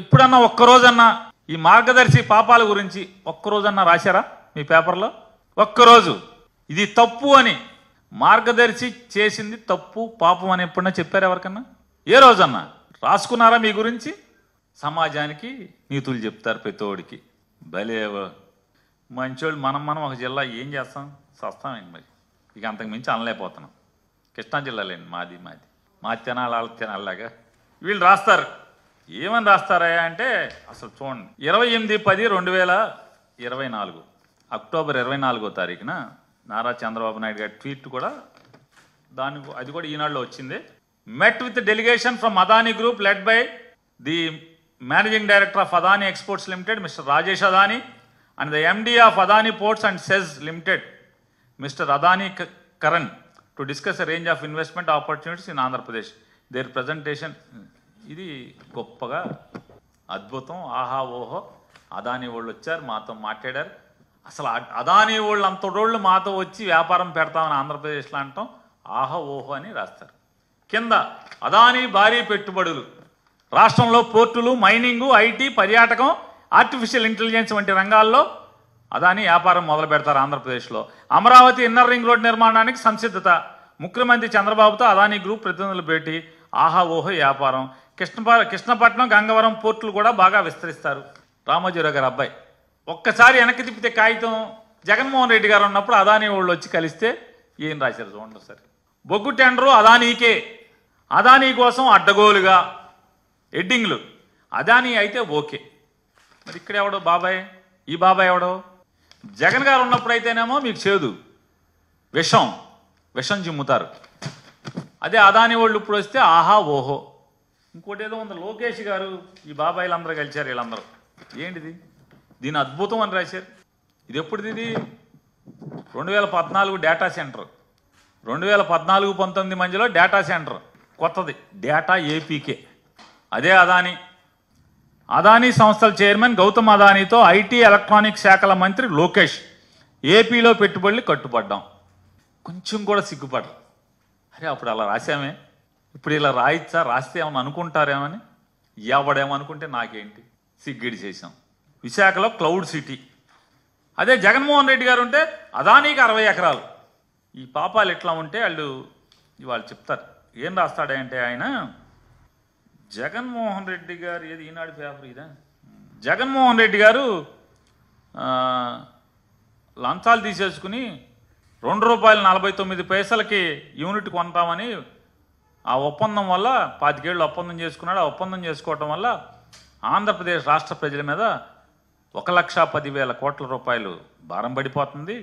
ఎప్పుడన్నా ఒక్కరోజన్నా ఈ మార్గదర్శి పాపాల గురించి ఒక్కరోజన్నా రాశారా మీ పేపర్లో ఒక్కరోజు ఇది తప్పు అని మార్గదర్శి చేసింది తప్పు పాపం అని ఎప్పుడన్నా చెప్పారు ఎవరికన్నా ఏ రోజన్నా రాసుకున్నారా మీ గురించి సమాజానికి నీతులు చెప్తారు ప్రతోడికి భలే మంచోళ్ళు మనం మనం ఒక జిల్లా ఏం చేస్తాం సస్తామేంటి మరి ఇక అంతకు మించి అనలేకపోతున్నాం కృష్ణా జిల్లాలేండి మాది మాది మా తినాలి వాళ్ళ తినాలలాగా వీళ్ళు రాస్తారు ఏమని రాస్తారయ్యా అంటే అసలు చూడండి ఇరవై ఎనిమిది పది రెండు వేల ఇరవై నాలుగు అక్టోబర్ ఇరవై నాలుగో తారీఖున నారా చంద్రబాబు నాయుడు గారి ట్వీట్ కూడా దాని అది కూడా ఈనాడులో వచ్చింది met with delegation from Adani group led by the managing director of Adani exports limited mister Rajesh Adani and the MD of Adani ports and SEZ limited mister Adani Karan to discuss range of investment opportunities in Andhra Pradesh their presentation ఇది గొప్పగా అద్భుతం ఆహా ఓహో అదాని వాళ్ళు వచ్చారు మాతో మాట్లాడారు అసలు అదాని వాళ్ళు అంతటోళ్ళు మాతో వచ్చి వ్యాపారం పెడతామని ఆంధ్రప్రదేశ్లో అంటాం ఆహా ఓహో అని రాస్తారు కింద అదాని భారీ పెట్టుబడులు రాష్ట్రంలో పోర్టులు మైనింగు ఐటీ పర్యాటకం ఆర్టిఫిషియల్ ఇంటెలిజెన్స్ వంటి రంగాల్లో అదాని వ్యాపారం మొదలు పెడతారు ఆంధ్రప్రదేశ్లో అమరావతి ఇన్నర్ రింగ్ రోడ్ నిర్మాణానికి సంసిద్ధత ముఖ్యమంత్రి చంద్రబాబుతో అదాని గ్రూప్ ప్రతినిధులు భేటీ ఆహా ఓహో వ్యాపారం కృష్ణ కృష్ణపట్నం గంగవరం పోర్టులు కూడా బాగా విస్తరిస్తారు రామోజీరావు గారు అబ్బాయి ఒక్కసారి వెనక్కి తిప్పితే కాగితం జగన్మోహన్ రెడ్డి గారు ఉన్నప్పుడు అదానీ వాళ్ళు వచ్చి కలిస్తే ఏం రాశారు చూడండి సరే బొగ్గు టెండరు అదానీకే అదానీ కోసం అడ్డగోలుగా ఎడ్డింగ్లు అదానీ అయితే ఓకే మరి ఇక్కడ ఎవడో బాబాయ్ ఈ బాబాయ్ ఎవడో జగన్ గారు ఉన్నప్పుడు అయితేనేమో మీకు చేదు విషం విషం చిమ్ముతారు అదే అదాని వాళ్ళు ఇప్పుడు వస్తే ఆహా ఓహో ఇంకోటి ఏదో ఉంది లోకేష్ గారు ఈ బాబాయిలందరూ కలిశారు వీళ్ళందరూ ఏంటిది దీని అద్భుతం అని రాశారు ఇది ఎప్పుడుది ఇది రెండు వేల పద్నాలుగు డేటా సెంటర్ రెండు వేల పద్నాలుగు పంతొమ్మిది మధ్యలో డేటా సెంటర్ కొత్తది డేటా ఏపీకే అదే అదానీ అదానీ సంస్థల చైర్మన్ గౌతమ్ అదానీతో ఐటీ ఎలక్ట్రానిక్ శాఖల మంత్రి లోకేష్ ఏపీలో పెట్టుబడులు కట్టుబడ్డాం కొంచెం కూడా సిగ్గుపడరు అరే అప్పుడు అలా రాశామే ఇప్పుడు ఇలా రాయిచ్చా రాస్తే ఏమని అనుకుంటారేమని ఎవడేమనుకుంటే నాకేంటి సిగ్గిడి చేశాం విశాఖలో క్లౌడ్ సిటీ అదే జగన్మోహన్ రెడ్డి గారు ఉంటే అదానికి అరవై ఎకరాలు ఈ పాపాలు ఎట్లా ఉంటే వాళ్ళు ఇవాళ చెప్తారు ఏం రాస్తాడంటే ఆయన జగన్మోహన్ రెడ్డి గారు ఏది ఈనాడు పేపర్ ఇదా జగన్మోహన్ రెడ్డి గారు లంచాలు తీసేసుకుని రెండు రూపాయలు నలభై తొమ్మిది పైసలకి యూనిట్ కొంటామని ఆ ఒప్పందం వల్ల పాతికేళ్ళు ఒప్పందం చేసుకున్నాడు ఆ ఒప్పందం చేసుకోవటం వల్ల ఆంధ్రప్రదేశ్ రాష్ట్ర ప్రజల మీద ఒక లక్ష పదివేల కోట్ల రూపాయలు భారం పడిపోతుంది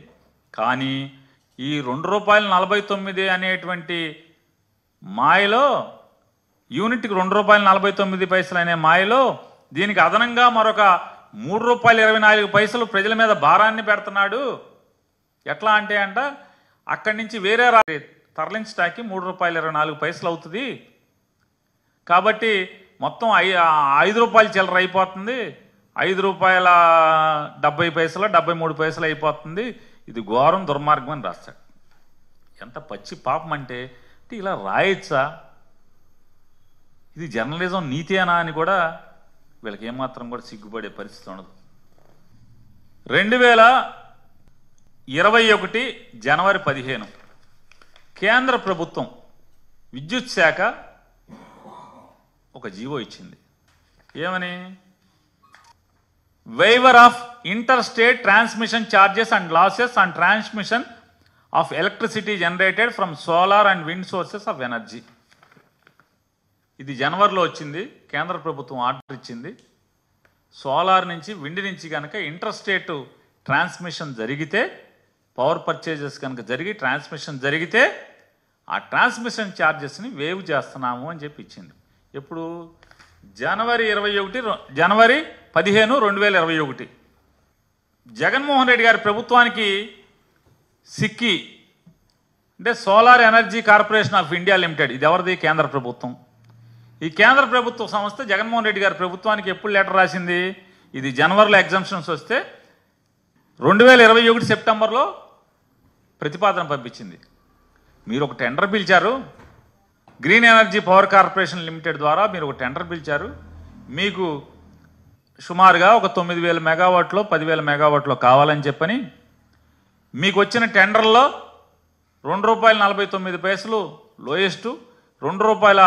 కానీ ఈ రెండు రూపాయలు నలభై తొమ్మిది అనేటువంటి మాయలో యూనిట్కి రెండు రూపాయలు నలభై తొమ్మిది పైసలు అనే మాయలో దీనికి అదనంగా మరొక మూడు రూపాయలు ఇరవై నాలుగు పైసలు ప్రజల మీద భారాన్ని పెడుతున్నాడు ఎట్లా అంటే అంట అక్కడి నుంచి వేరే రా స్టాక్కి మూడు రూపాయలు ఇరవై నాలుగు పైసలు అవుతుంది కాబట్టి మొత్తం ఐ ఐదు రూపాయలు చిల్లర అయిపోతుంది ఐదు రూపాయల డెబ్బై పైసలు డెబ్బై మూడు పైసలు అయిపోతుంది ఇది ఘోరం దుర్మార్గం అని రాస్తాడు ఎంత పచ్చి పాపం అంటే ఇలా రాయొచ్చా ఇది జర్నలిజం నీతేనా అని కూడా వీళ్ళకి ఏమాత్రం కూడా సిగ్గుపడే పరిస్థితి ఉండదు రెండు వేల ఇరవై ఒకటి జనవరి పదిహేను కేంద్ర ప్రభుత్వం విద్యుత్ శాఖ ఒక జీవో ఇచ్చింది ఏమని waiver of inter state transmission charges and losses and transmission of electricity generated from solar and wind sources of energy ఇది జనవరిలో వచ్చింది కేంద్ర ప్రభుత్వం ఆర్డర్ ఇచ్చింది సోలార్ నుంచి విండ్ నుంచి కనుక ఇంటర్ స్టేట్ ట్రాన్స్మిషన్ జరిగితే పవర్ పర్చేజెస్ కనుక జరిగి ట్రాన్స్మిషన్ జరిగితే ఆ ట్రాన్స్మిషన్ ఛార్జెస్ని వేవ్ చేస్తున్నాము అని చెప్పి ఇచ్చింది ఇప్పుడు జనవరి ఇరవై ఒకటి జనవరి పదిహేను రెండు వేల ఇరవై ఒకటి జగన్మోహన్ రెడ్డి గారి ప్రభుత్వానికి సిక్కి అంటే solar energy corporation of India limited ఇది ఎవరిది కేంద్ర ప్రభుత్వం ఈ కేంద్ర ప్రభుత్వ సంస్థ జగన్మోహన్ రెడ్డి గారి ప్రభుత్వానికి ఎప్పుడు లెటర్ రాసింది ఇది జనవరిలో ఎగ్జామ్షన్స్ వస్తే రెండు వేల ఇరవై ఒకటి సెప్టెంబర్లో ప్రతిపాదన పంపించింది మీరు ఒక టెండర్ పిలిచారు green energy power corporation limited ద్వారా మీరు ఒక టెండర్ పిలిచారు మీకు సుమారుగా ఒక తొమ్మిది వేల మెగావాట్లో పదివేల మెగావాట్లో కావాలని చెప్పని మీకు వచ్చిన టెండర్లో రెండు రూపాయల నలభై తొమ్మిది పైసలు లోయెస్టు రెండు రూపాయల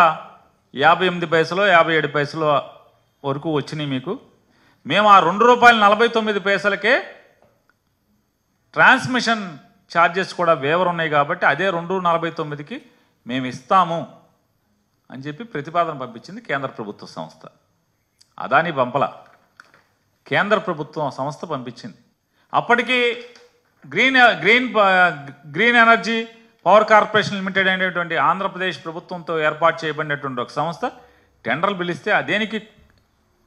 యాభై ఎనిమిది పైసలు యాభై ఏడు పైసలు వరకు వచ్చినాయి మీకు మేము ఆ రెండు రూపాయల నలభై తొమ్మిది పైసలకే ట్రాన్స్మిషన్ ఛార్జెస్ కూడా వేవర్ ఉన్నాయి కాబట్టి అదే రెండు నలభై తొమ్మిదికి మేము ఇస్తాము అని చెప్పి ప్రతిపాదన పంపించింది కేంద్ర ప్రభుత్వ సంస్థ అదాని పంపల కేంద్ర ప్రభుత్వం సంస్థ పంపించింది అప్పటికి green green green energy power corporation limited అనేటువంటి ఆంధ్రప్రదేశ్ ప్రభుత్వంతో ఏర్పాటు చేయబడినటువంటి ఒక సంస్థ టెండర్లు పిలిస్తే అదేనికి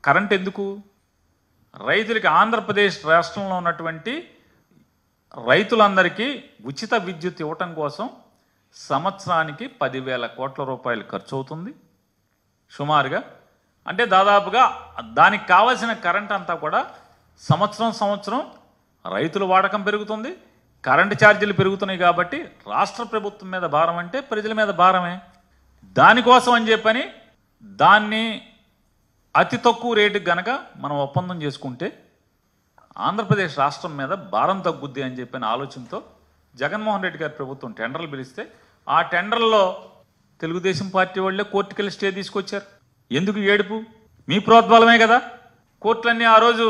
కరెంట్ ఎందుకు రైతులకి ఆంధ్రప్రదేశ్ రాష్ట్రంలో ఉన్నటువంటి రైతులందరికీ ఉచిత విద్యుత్ ఇవ్వటం కోసం సంవత్సరానికి పదివేల కోట్ల రూపాయలు ఖర్చు అవుతుంది సుమారుగా అంటే దాదాపుగా దానికి కావాల్సిన కరెంట్ అంతా కూడా సంవత్సరం సంవత్సరం రైతుల వాడకం పెరుగుతుంది కరెంటు ఛార్జీలు పెరుగుతున్నాయి కాబట్టి రాష్ట్ర ప్రభుత్వం మీద భారం అంటే ప్రజల మీద భారమే దానికోసం అని చెప్పని దాన్ని అతి తక్కువ రేటుకి గనక మనం ఒప్పందం చేసుకుంటే ఆంధ్రప్రదేశ్ రాష్ట్రం మీద భారం తగ్గుద్ది అని చెప్పిన ఆలోచనతో జగన్మోహన్ రెడ్డి గారి ప్రభుత్వం టెండర్లు పిలిస్తే ఆ టెండర్లో తెలుగుదేశం పార్టీ వాళ్ళే కోర్టుకెళ్ళి స్టే తీసుకొచ్చారు ఎందుకు ఏడుపు మీ ప్రోద్బలమే కదా కోర్టులన్నీ ఆ రోజు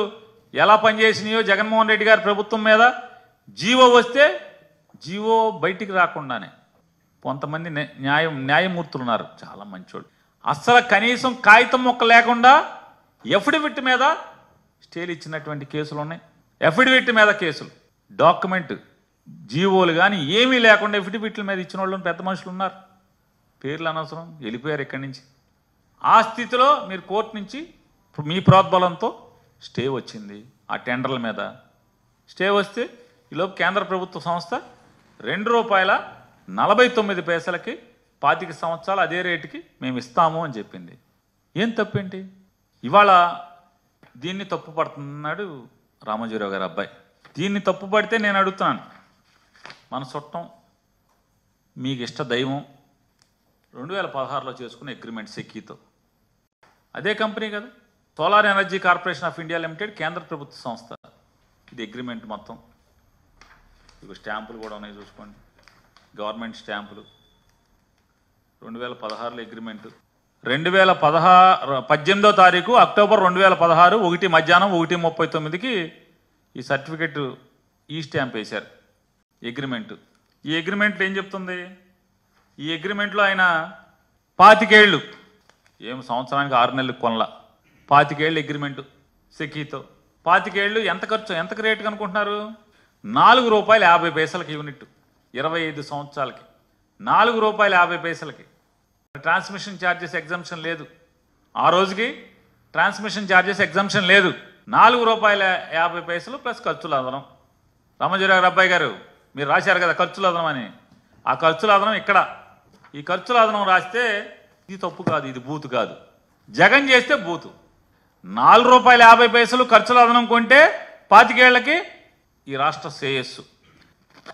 ఎలా పనిచేసినాయో జగన్మోహన్ రెడ్డి గారి ప్రభుత్వం మీద జీవో వస్తే జీవో బయటికి రాకుండానే కొంతమంది న్యాయం న్యాయమూర్తులు ఉన్నారు చాలా మంచోళ్ళు అస్సలు కనీసం కాగితం మొక్క లేకుండా ఎఫిడవిట్ మీద స్టేలు ఇచ్చినటువంటి కేసులు ఉన్నాయి ఎఫిడవిట్ మీద కేసులు డాక్యుమెంట్ జీవోలు కానీ ఏమీ లేకుండా ఎఫిడవిట్ల మీద ఇచ్చిన వాళ్ళు పెద్ద మనుషులు ఉన్నారు పేర్లు అనవసరం వెళ్ళిపోయారు ఇక్కడి నుంచి ఆ స్థితిలో మీరు కోర్టు నుంచి మీ ప్రోద్బలంతో స్టే వచ్చింది ఆ టెండర్ల మీద స్టే వస్తే ఈలోపు కేంద్ర ప్రభుత్వ సంస్థ రెండు రూపాయల నలభై తొమ్మిది పైసలకి పాతిక సంవత్సరాలు అదే రేటుకి మేము ఇస్తాము అని చెప్పింది ఏం తప్పేంటి ఇవాళ దీన్ని తప్పు పడుతున్నాడు రామజీరావు గారి అబ్బాయి దీన్ని తప్పు పడితే నేను అడుగుతున్నాను మన చుట్టం మీకు ఇష్ట దైవం రెండు వేల పదహారులో చేసుకున్న అగ్రిమెంట్ సెక్కీతో అదే కంపెనీ కదా solar energy corporation of India limited కేంద్ర ప్రభుత్వ సంస్థ ఇది అగ్రిమెంట్ మొత్తం ఇక స్టాంపులు కూడా ఉన్నాయి చూసుకోండి గవర్నమెంట్ స్టాంపులు రెండు వేల పదహారులో అగ్రిమెంటు రెండు వేల పదహారు పద్దెనిమిదో తారీఖు అక్టోబర్ రెండు వేల పదహారు ఒకటి మధ్యాహ్నం ఒకటి ముప్పై తొమ్మిదికి ఈ సర్టిఫికెట్ ఈ స్టాంప్ వేశారు అగ్రిమెంటు ఈ అగ్రిమెంట్లో ఏం చెప్తుంది ఈ అగ్రిమెంట్లో ఆయన పాతికేళ్ళు ఏం సంవత్సరానికి ఆరు నెలలు కొనల పాతికేళ్ళు అగ్రిమెంటు సెకీతో పాతికేళ్ళు ఎంత ఖర్చు ఎంత రేటు అనుకుంటున్నారు నాలుగు రూపాయలు యాభై పైసలకి యూనిట్ ఇరవై ఐదు సంవత్సరాలకి నాలుగు రూపాయలు యాభై పైసలకి ట్రాన్స్మిషన్ ఛార్జెస్ ఎగ్జంప్షన్ లేదు ఆ రోజుకి ట్రాన్స్మిషన్ ఛార్జెస్ ఎగ్జంప్షన్ లేదు నాలుగు రూపాయల యాభై పైసలు ప్లస్ ఖర్చులు అదనం రామజీరావు అబ్బాయి గారు మీరు రాశారు కదా ఖర్చులు అదనం అని ఆ ఖర్చుల అదనం ఇక్కడ ఈ ఖర్చుల అదనం రాస్తే ఇది తప్పు కాదు ఇది బూతు కాదు జగన్ చేస్తే బూతు నాలుగు రూపాయల యాభై పైసలు ఖర్చుల అదనం కొంటే పాతికేళ్లకి ఈ రాష్ట్ర శ్రేయస్సు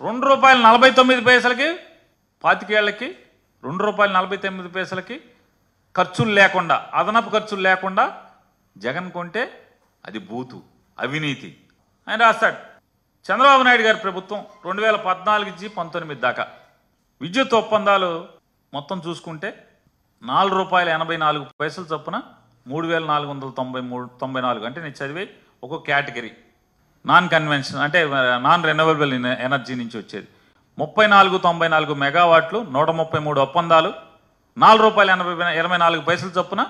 రెండు రూపాయల నలభై తొమ్మిది పైసలకి పాతికేళ్లకి రెండు రూపాయలు నలభై తొమ్మిది పైసలకి ఖర్చులు లేకుండా అదనపు ఖర్చులు లేకుండా జగన్ కొంటే అది బూతు అవినీతి అని రాస్తాడు చంద్రబాబు నాయుడు గారి ప్రభుత్వం రెండు వేల పద్నాలుగు నుంచి పంతొమ్మిది దాకా విద్యుత్ ఒప్పందాలు మొత్తం చూసుకుంటే నాలుగు రూపాయల ఎనభై నాలుగు పైసలు చొప్పున మూడు వేల నాలుగు వందల తొంభై మూడు తొంభై నాలుగు అంటే నేను చదివి ఒక కేటగిరీ నాన్ కన్వెన్షన్ అంటే నాన్ uh, రెన్యూవబుల్ ఎనర్జీ నుంచి వచ్చేది ముప్పై నాలుగు తొంభై నాలుగు మెగావాట్లు నూట ముప్పై మూడు ఒప్పందాలు నాలుగు రూపాయల ఎనభై ఇరవై నాలుగు పైసలు చొప్పున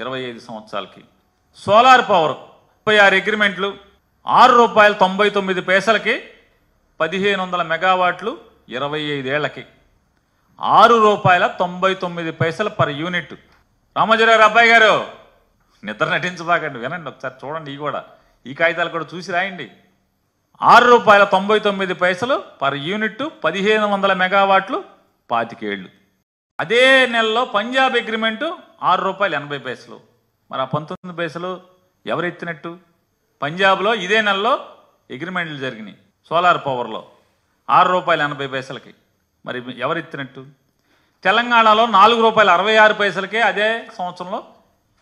ఇరవై ఐదు సంవత్సరాలకి సోలార్ పవర్ ముప్పై ఆరు అగ్రిమెంట్లు ఆరు రూపాయల తొంభై తొమ్మిది పైసలకి పదిహేను వందల మెగావాట్లు ఇరవై ఐదేళ్లకి ఆరు రూపాయల తొంభై తొమ్మిది పైసలు పర్ యూనిట్ రామోజీరావు అబ్బాయి గారు నిద్ర నటించబాకండి వినండి ఒకసారి చూడండి ఈ కూడా ఈ కాగితాలు కూడా చూసి రాయండి ఆరు రూపాయల తొంభై తొమ్మిది పైసలు పర్ యూనిట్ పదిహేను వందల మెగావాట్లు పాతికేళ్ళు అదే నెలలో పంజాబ్ అగ్రిమెంటు ఆరు రూపాయలు ఎనభై పైసలు మరి ఆ పంతొమ్మిది పైసలు ఎవరెత్తినట్టు పంజాబ్లో ఇదే నెలలో అగ్రిమెంట్లు జరిగినాయి సోలార్ పవర్లో ఆరు రూపాయలు ఎనభై పైసలకి మరి ఎవరెత్తినట్టు తెలంగాణలో నాలుగు రూపాయలు అరవై ఆరు పైసలకే అదే సంవత్సరంలో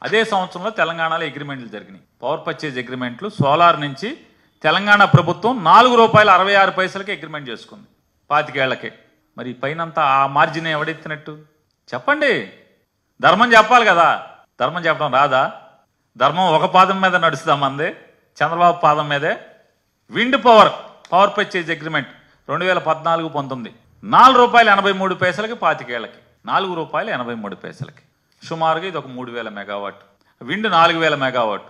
అదే సంవత్సరంలో తెలంగాణలో అగ్రిమెంట్లు జరిగినాయి పవర్ పర్చేజ్ అగ్రిమెంట్లు సోలార్ నుంచి తెలంగాణ ప్రభుత్వం నాలుగు రూపాయల అరవై ఆరు పైసలకి అగ్రిమెంట్ చేసుకుంది పాతికేళ్లకే మరి పైనంతా ఆ మార్జిన్ ఎవడెత్తినట్టు చెప్పండి ధర్మం చెప్పాలి కదా ధర్మం చెప్పడం రాదా ధర్మం ఒక పాదం మీద నడుస్తామంది చంద్రబాబు పాదం మీదే wind power power purchase agreement రెండు వేల పద్నాలుగు పంతొమ్మిది నాలుగు రూపాయలు ఎనభై మూడు పైసలకి పాతికేళ్లకి నాలుగు రూపాయలు ఎనభై మూడు పైసలకి సుమారుగా ఇది ఒక మూడు వేల మెగావాట్ విండ్ నాలుగు వేల మెగావాట్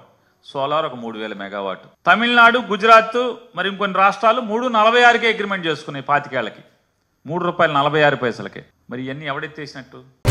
సోలార్ ఒక మూడు వేల మెగావాట్ తమిళనాడు గుజరాత్ మరి ఇంకొన్ని రాష్ట్రాలు మూడు నలభై ఆరుకే అగ్రిమెంట్ చేసుకున్నాయి పాతికేళ్ళకి మూడు రూపాయలు నలభై ఆరు పైసలకే మరి ఇవన్నీ ఎవడెత్తేసినట్టు